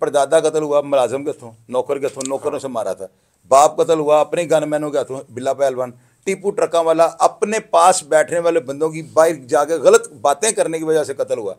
परदादा कतल हुआ मुलाजम के हथों नौकर के हथों नौकरों से मारा था बाप कतल हुआ अपने गनमैनों के हथों बिल्ला पहलवान टीपू ट्रका वाला अपने पास बैठने वाले बंदों की बाइक जाके गलत बातें करने की वजह से कतल हुआ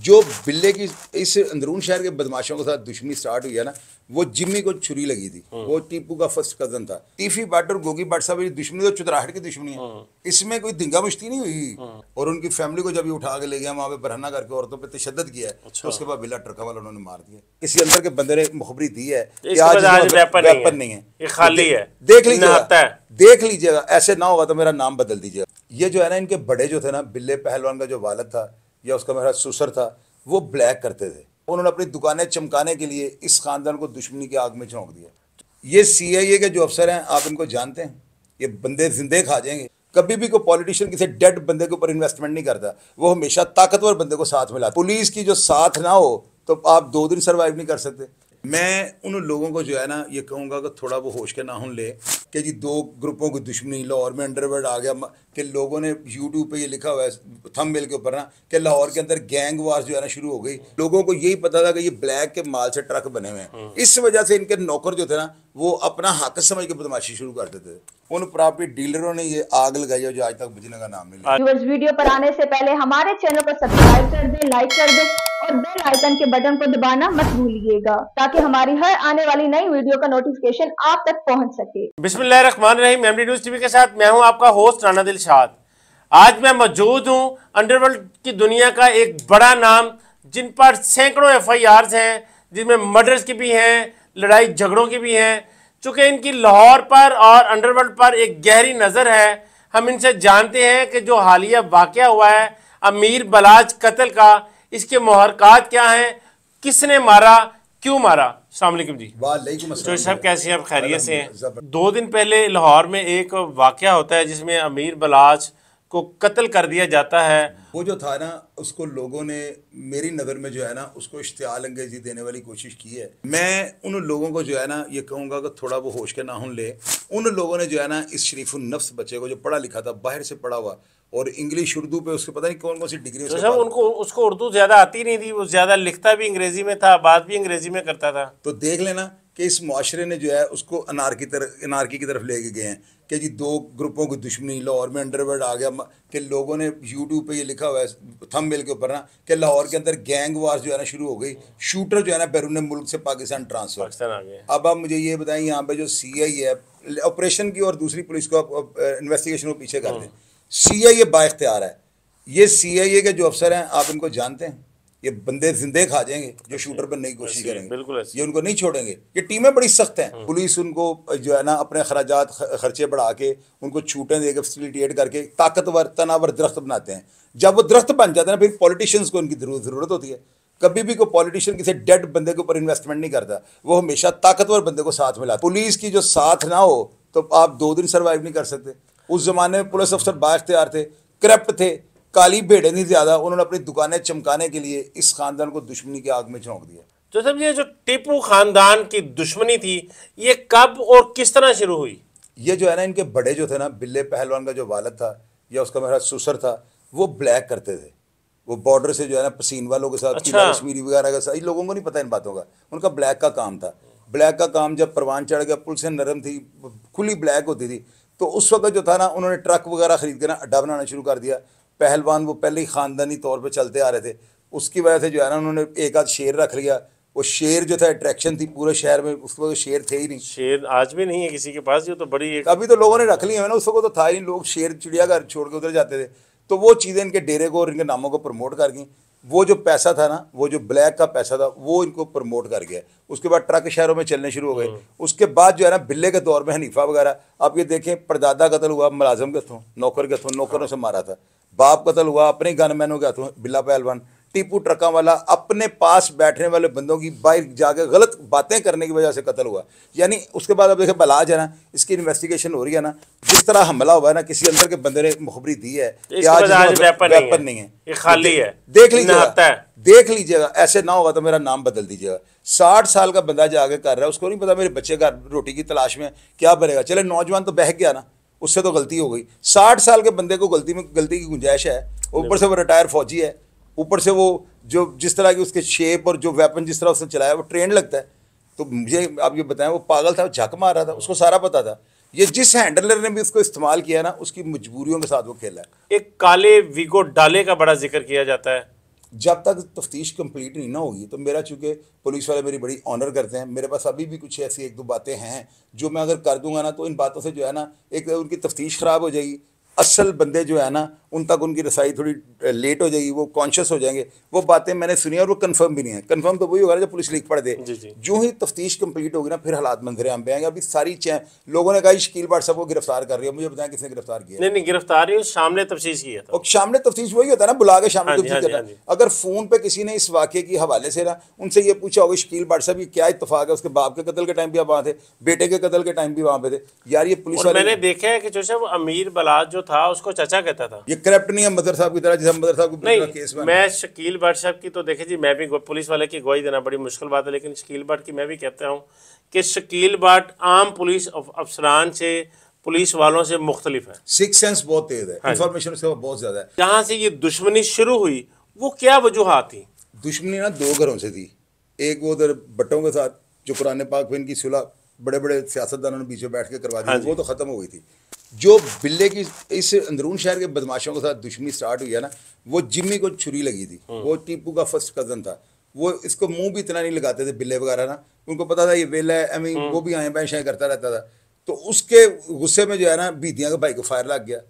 जो बिल्ले की इस अंदरून शहर के बदमाशों के साथ दुश्मनी स्टार्ट हुई है ना वो जिम्मी को छुरी लगी थी हाँ। वो टीपू का फर्स्ट कजन था टीफी बाट और गोगी बाट साहब दुश्मनी तो चुतराहट की दुश्मनी है हाँ। इसमें कोई दिंगा मुश्ती नहीं हुई हाँ। और उनकी फैमिली को जब ये उठा के ले गया वहाँ पे बरहना करके औरतों पर तशद किया है अच्छा। तो उसके बाद बिल्ला ट्रका वाला उन्होंने मार दिया किसी अंदर के बंदे ने मुखबरी दी है तो खाली है देख लीजिएगा देख लीजिएगा ऐसे ना होगा तो मेरा नाम बदल दीजिएगा ये जो है ना इनके बड़े जो थे ना बिल्ले पहलवान का जो वालद था या उसका मेरा सुसर था वो ब्लैक करते थे उन्होंने अपनी दुकानें चमकाने के लिए इस खानदान को दुश्मनी की आग में झोंक दिया ये सी के जो अफसर हैं आप इनको जानते हैं ये बंदे जिंदे खा जाएंगे कभी भी कोई पॉलिटिशियन किसी डेड बंदे के ऊपर इन्वेस्टमेंट नहीं करता वो हमेशा ताकतवर बंदे को साथ मिला पुलिस की जो साथ ना हो तो आप दो दिन सर्वाइव नहीं कर सकते मैं उन लोगों को जो है ना ये कहूँगा कि थोड़ा वो होश के ना हो ले कि जी दो ग्रुपों की दुश्मनी लाहौर में अंडरवर्ल्ड आ गया कि लोगों ने यूट्यूब पे ये लिखा हुआ है थंबनेल के ऊपर ना कि लाहौर के अंदर गैंग वार जो है ना शुरू हो गई लोगों को यही पता था कि ये ब्लैक के माल से ट्रक बने हुए हैं हम्म। इस वजह से इनके नौकर जो थे ना वो अपना हक समझ के बदमाशी शुरू करते थे उन प्रॉपर्टी डीलरों ने ये आग लगाई है जो आज तक बुझने का नाम नहीं वीडियो पर आने से पहले हमारे चैनल को सब्सक्राइब कर दे लाइक कर दे और बेल आइकन के बटन को दबाना मत भूलिएगा ताकि हमारी हर आने वाली नई वीडियो का नोटिफिकेशन आप तक पहुंच सके बसमीम एमडी न्यूज़ टीवी के साथ मैं हूं आपका होस्ट राना दिल शाद आज मैं मौजूद हूं अंडरवर्ल्ड की दुनिया का एक बड़ा नाम जिन पर सैकड़ों एफ आई आर्स हैं जिनमें मर्डर्स की भी हैं लड़ाई झगड़ों की भी हैं चूँकि इनकी लाहौर पर और अंडरवर्ल्ड पर एक गहरी नज़र है हम इनसे जानते हैं कि जो हालिया वाक़ हुआ है अमीर बलाज कत्ल का इसके महरक़ात क्या हैं किसने मारा क्यों मारा सलामकुम जी वालेकुम साहब कैसे हैं आप खैरियत से हैं दो दिन पहले लाहौर में एक वाक़ होता है जिसमें अमीर बलाज को कत्ल कर दिया जाता है वो जो था ना उसको लोगों ने मेरी नज़र में जो है ना उसको इश्तियाल अंगेजी देने वाली कोशिश की है मैं उन लोगों को जो है ना ये कहूँगा कि थोड़ा वो होश के नाहन ले उन लोगों ने जो है ना इस शरीफ नफ्स बच्चे को जो पढ़ा लिखा था बाहर से पढ़ा हुआ और इंग्लिश उर्दू पे उसके पता नहीं कौन कौन सी डिग्री तो उनको उसको उर्दू ज़्यादा आती नहीं थी वो ज़्यादा लिखता भी अंग्रेज़ी में था बात भी अंग्रेज़ी में करता था तो देख लेना कि इस माशरे ने जो है उसको अनार की तरफ अनार की तरफ लेके गए हैं कि जी दो ग्रुपों की दुश्मनी लाहौर में अंडरवर्ल्ड आ गया कि लोगों ने यूट्यूब पे ये लिखा हुआ है थम मिल के ऊपर ना कि लाहौर के अंदर गैंग वार जो है ना शुरू हो गई शूटर जो है ना बैरून मुल्क से पाकिस्तान ट्रांसफर अब आप मुझे ये बताएं यहाँ पे जो सी आई है ऑपरेशन की और दूसरी पुलिस को आप इन्वेस्टिगेशन को पीछे करते हैं हम्म। सी आई ए बाख्तियार है ये सी आई ए के जो अफसर हैं आप इनको जानते हैं ये बंदे हम्म। जिंदे खा जाएंगे जो शूटर बनने की कोशिश करेंगे बिल्कुल ये उनको नहीं छोड़ेंगे ये टीमें बड़ी सख्त हैं हम्म। पुलिस उनको जो है ना अपने अखराज खर्चे बढ़ा के उनको छूटें देकर फैसिलिटेट करके ताकतवर तनावर दरख्त बनाते हैं जब वो दरख्त बन जाते हैं फिर पॉलिटिशियंस को उनकी ज़रूरत होती है कभी भी कोई पॉलिटिशियन किसी डेड बंदे के ऊपर इन्वेस्टमेंट नहीं करता वो हमेशा ताकतवर बंदे को साथ मिला पुलिस की जो साथ ना हो तो आप दो दिन सर्वाइव नहीं कर सकते उस जमाने में पुलिस अफसर बाख्तियार थे करप्ट थे काली भेड़े नहीं ज्यादा उन्होंने अपनी दुकानें चमकाने के लिए इस खानदान को दुश्मनी की आग में झोंक दिया तो सर ये जो टीपू खानदान की दुश्मनी थी ये कब और किस तरह शुरू हुई ये जो है ना इनके बड़े जो थे ना बिल्ले पहलवान का जो बालक था या उसका मेरा सुसर था वो ब्लैक करते थे वो बॉर्डर से जो है ना पसीन वालों के साथ अच्छा। कश्मीरी वगैरह के साथ लोगों को नहीं पता इन बातों का उनका ब्लैक का काम था ब्लैक का काम जब परवान चढ़ गया पुल से नरम थी खुली ब्लैक होती थी तो उस वक्त जो था ना उन्होंने ट्रक वगैरह खरीद के ना अड्डा बनाना शुरू कर दिया पहलवान वो पहले ही ख़ानदानी तौर पर चलते आ रहे थे उसकी वजह से जो है ना उन्होंने एक आध शेर रख लिया वो शेर जो था अट्रैक्शन थी पूरे शहर में उस वक्त तो शेर थे ही नहीं शेर आज भी नहीं है किसी के पास जो तो बड़ी एक... अभी तो लोगों ने रख लिया है ना उस वक्त तो था ही लोग शेर चिड़ियाघर छोड़ के उधर जाते थे तो वो चीज़ें इनके डेरे को और इनके नामों को प्रमोट कर गई वो जो पैसा था ना वो जो ब्लैक का पैसा था वो इनको प्रमोट कर गया उसके बाद ट्रक शहरों में चलने शुरू हो गए हम्म। उसके बाद जो है ना बिल्ले के दौर में हनीफा वगैरह आप ये देखें परदादा कतल हुआ मुलाजम के थो नौकर के थो नौकरों से मारा था बाप कतल हुआ अपने गनमैनों के हाथों बिल्ला पहलवान टीपू ट्रका वाला अपने पास बैठने वाले बंदों की बाहर जाकर गलत बातें करने की वजह से कत्ल हुआ यानी उसके बाद अब देखें बलाज है ना इसकी इन्वेस्टिगेशन हो रही है ना जिस तरह हमला हुआ है ना किसी अंदर के बंदे ने मुखबरी दी है आज वेपन मतलब नहीं है ये खाली है देख लीजिएगा देख लीजिएगा ऐसे ना होगा तो मेरा नाम बदल दीजिएगा साठ साल का बंदा जाके कर रहा है उसको नहीं पता मेरे बच्चे का रोटी की तलाश में क्या बनेगा चले नौजवान तो बह गया ना उससे तो गलती हो गई साठ साल के बंदे को गलती में गलती की गुंजाइश है ऊपर से वो रिटायर फौजी है ऊपर से वो जो जिस तरह की उसके शेप और जो वेपन जिस तरह उसने चलाया वो ट्रेंड लगता है तो मुझे आप ये बताएं वो पागल था झक मार रहा था उसको सारा पता था ये जिस हैंडलर ने भी उसको इस्तेमाल किया ना उसकी मजबूरियों के साथ वो खेला है एक काले विगो डाले का बड़ा जिक्र किया जाता है जब तक तफ्तीश कंप्लीट नहीं ना होगी तो मेरा चूँकि पुलिस वाले मेरी बड़ी ऑनर करते हैं मेरे पास अभी भी कुछ ऐसी एक दो बातें हैं जो मैं अगर कर दूंगा ना तो इन बातों से जो है ना एक उनकी तफ्तीश ख़राब हो जाएगी असल बंदे जो है ना उन तक उनकी रसाई थोड़ी लेट हो जाएगी वो कॉन्शियस हो जाएंगे वो बातें मैंने सुनी और वो कंफर्म भी नहीं है कंफर्म तो वही होगा जब पुलिस लिख पढ़ दे जो ही तफ्तीश कंप्लीट होगी ना फिर हालात मंजरे हम आएंगे अभी सारी चैन लोगों ने कहा शकील बाट साहब को गिरफ्तार कर रही है मुझे बताया किसने गिरफ्तार किया नहीं नहीं गिरफ्तार शामने तफ्तीश किया तो। और सामने तफ्तीश वही होता है ना बुला के शामने हाँ तफ्तीश करना हाँ हाँ अगर फ़ोन पर किसी ने इस वाक्य के हवाले से ना उनसे ये पूछा होगा शकील बाट साहब ये क्या इतफाक है उसके बाप के कतल के टाइम भी आप वहाँ थे बेटे के कतल के टाइम भी वहाँ पे थे यार ये पुलिस मैंने देखा है कि जो अमीर बलाज जो था उसको चाचा कहता था ये करप्ट नहीं है मदर साहब की तरह जैसे मदर साहब नहीं केस में मैं शकील भट्ट साहब की तो देखे जी मैं भी पुलिस वाले की गवाही देना बड़ी मुश्किल बात है लेकिन शकील भट्ट की मैं भी कहता हूँ कि शकील भट्ट आम पुलिस अफसरान से पुलिस वालों से मुख्तलिफ है सिक्स सेंस बहुत तेज है इन्फॉर्मेशन हाँ उसके बहुत ज्यादा है जहाँ से ये दुश्मनी शुरू हुई वो क्या वजूहत थी दुश्मनी ना दो घरों से थी एक वो उधर भट्टों के साथ जो पुराने पाक में इनकी सुलह बड़े बड़े सियासतदानों ने बीच में बैठ के करवा दी हाँ वो तो खत्म हो गई थी जो बिल्ले की इस अंदरून शहर के बदमाशों के साथ दुश्मनी स्टार्ट हुई है ना वो जिम्मी को छुरी लगी थी हाँ। वो टीपू का फर्स्ट कजन था वो इसको मुंह भी इतना नहीं लगाते थे बिल्ले वगैरह ना उनको पता था ये बिल्ला है आई हाँ। वो भी आए शाएं करता रहता था तो उसके गुस्से में जो है ना बीतियाँ के भाई को फायर लग गया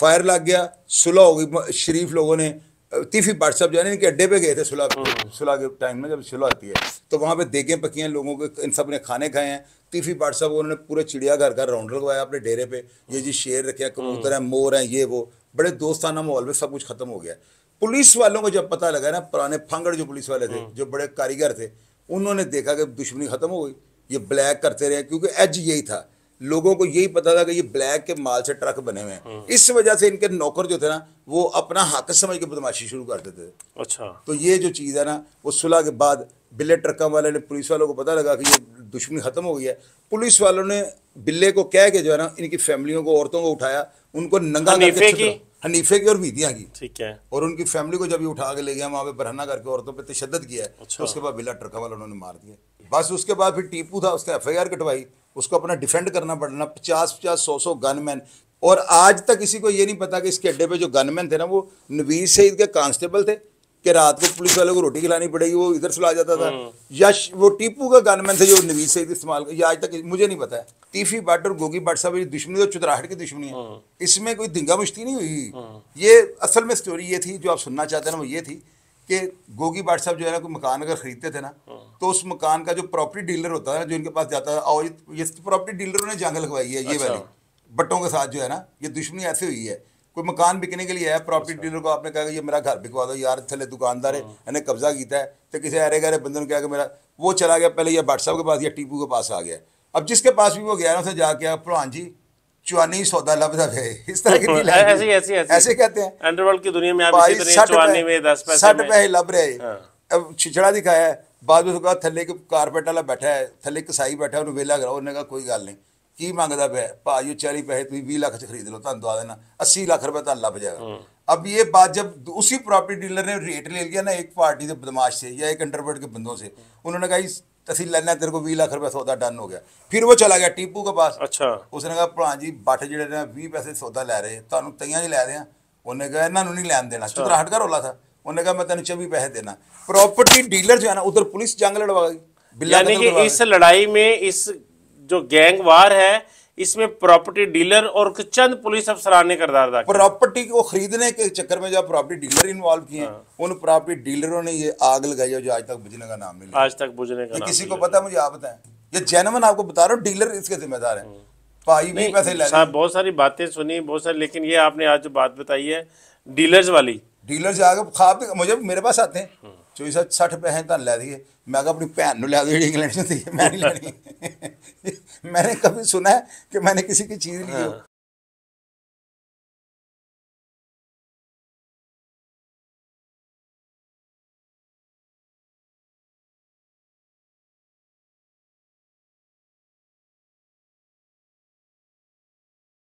फायर लग गया सुलह हो गई शरीफ लोगों ने तीफी पाठ साहब जो है ना इनके अड्डे पे गए थे सुलह हाँ। सुलह के टाइम में जब सुलह आती है तो वहाँ पे देखें पकी हैं लोगों के इन सब ने खाने खाए हैं तीफी पाठ साहब उन्होंने पूरे चिड़ियाघर का राउंड लगवाया अपने डेरे पे ये जी शेर रखे हैं हाँ। कबूतर हैं मोर हैं ये वो बड़े दोस्ताना माहौल में सब कुछ खत्म हो गया पुलिस वालों को जब पता लगा ना पुराने फांगड़ जो पुलिस वाले थे हाँ। जो बड़े कारीगर थे उन्होंने देखा कि दुश्मनी खत्म हो गई ये ब्लैक करते रहे क्योंकि एज यही था लोगों को यही पता था कि ये ब्लैक के माल से ट्रक बने हुए हैं हम्म। इस वजह से इनके नौकर जो थे ना वो अपना हक समझ के बदमाशी शुरू कर देते थे अच्छा तो ये जो चीज़ है ना वो सुलह के बाद बिल्ले ट्रकों वाले ने पुलिस वालों को पता लगा कि ये दुश्मनी ख़त्म हो गई है पुलिस वालों ने बिल्ले को कह के जो है ना इनकी फैमिलियों को औरतों को उठाया उनको नंगा करके हनीफे की और वीदिया की ठीक है और उनकी फैमिली को जब ये उठा के ले गया वहां पे बरहना करके औरतों पे तशद किया अच्छा। तो उसके बाद बिल्ला ट्रक वालों ने मार दिया बस उसके बाद फिर टीपू था उसने एफ आई आर कटवाई उसको अपना डिफेंड करना पड़ना पचास पचास सौ सौ गनमैन और आज तक किसी को ये नहीं पता कि इसके अड्डे पे जो गनमैन थे ना वो नवीर सईद के कांस्टेबल थे कि रात को पुलिस वालों को रोटी खिलानी पड़ेगी वो इधर से ला जाता था हम्म। या वो टीपू का गनमैन थे जो नवीज सईद इस्तेमाल या आज तक मुझे नहीं पता है तीफी भट्ट और गोगी भट्ट साहब दुश्मनी और तो चुतराहट की दुश्मनी है हम्म। इसमें कोई दिंगा मुश्ती नहीं हुई हम्म। ये असल में स्टोरी ये थी जो आप सुनना चाहते हैं ना वो ये थी कि गोगी बाट साहब जो है ना कोई मकान अगर खरीदते थे ना हाँ। तो उस मकान का जो प्रॉपर्टी डीलर होता था ना जो इनके पास जाता था और ये प्रॉपर्टी डीलरों ने जंग लगवाई है ये अच्छा। वाली बट्टों के साथ जो है ना ये दुश्मनी ऐसी हुई है कोई मकान बिकने के लिए है प्रॉपर्टी डीलर को आपने कहा कि ये मेरा घर बिकवा दो यार थले दुकानदार है हाँ। इन्हें कब्जा किया है तो किसी अरे गहरे बंदे ने कहा कि मेरा वो चला गया पहले या भट्ट साहब के पास या टीपू के पास आ गया अब जिसके पास भी वो गया ना उसे जाके भलवान जी चौनीस सौदा लफ्ज है इस तरह की ऐसी, ऐसी, ऐसी, ऐसे कहते हैं अंडरवर्ल्ड की दुनिया में आप इसी सठ पे लभ रहे हाँ। अब छिछड़ा दिखाया बाद में कहा थले के कारपेट वाला बैठा है थले कसाई बैठा है वेला ਕਰਾਓ उन्हें कहा कोई गल नहीं की मंगता ਪਿਆ ਭਾਜੀ चाली पैसे ਤੁਸੀਂ 20 ਲੱਖ ਚ ਖਰੀਦ ਲਓ ਤੁਹਾਨੂੰ ਦਵਾ ਦੇਣਾ 80 ਲੱਖ ਰੁਪਏ ਤੁਹਾਨੂੰ ਲੱਭ अब ये बात जब उसी प्रॉपर्टी डीलर ने रेट ले लिया ना एक पार्टी के तो बदमाश से या एक अंडरवर्ल्ड के बंदों से उन्होंने कहा तसी लेना तेरे को बीस लाख रुपया सौदा डन हो गया फिर वो चला गया टीपू के पास अच्छा उसने कहा भरा जी भट्ट जेडे ने भी पैसे सौदा लै रहे तुम तइया जी लै रहे हैं उन्हें कहा इन्होंने नहीं लैन देना चौधरा अच्छा। हट का रोला था उन्हें कहा मैं तेन चौबी पैसे देना प्रॉपर्टी डीलर जो है ना उधर पुलिस जंग लड़वा गई यानी कि इस लड़ाई में इस जो गैंगवार है इसमें प्रॉपर्टी डीलर और चंद पुलिस अफसरान ने करदार अदा प्रॉपर्टी को खरीदने के चक्कर में जो प्रॉपर्टी डीलर इन्वॉल्व किए हाँ। उन प्रॉपर्टी डीलरों ने ये आग लगाई जो आज तक बुझने का नाम नहीं आज तक बुझने का किसी को पता मुझे आप बताए ये जैनमन आपको बता रहा हूँ डीलर इसके जिम्मेदार है हाँ। भाई भी पैसे ले बहुत सारी बातें सुनी बहुत सारी लेकिन ये आपने आज जो बात बताई है डीलर्स वाली डीलर्स आगे खाब मुझे मेरे पास आते हैं चौबीस सौ सठ पैसे तो लै दिए मैं अपनी भैन लै दो इंग्लैंड मैं नहीं लैनी मैंने कभी सुना है कि मैंने किसी की चीज ली हो हाँ।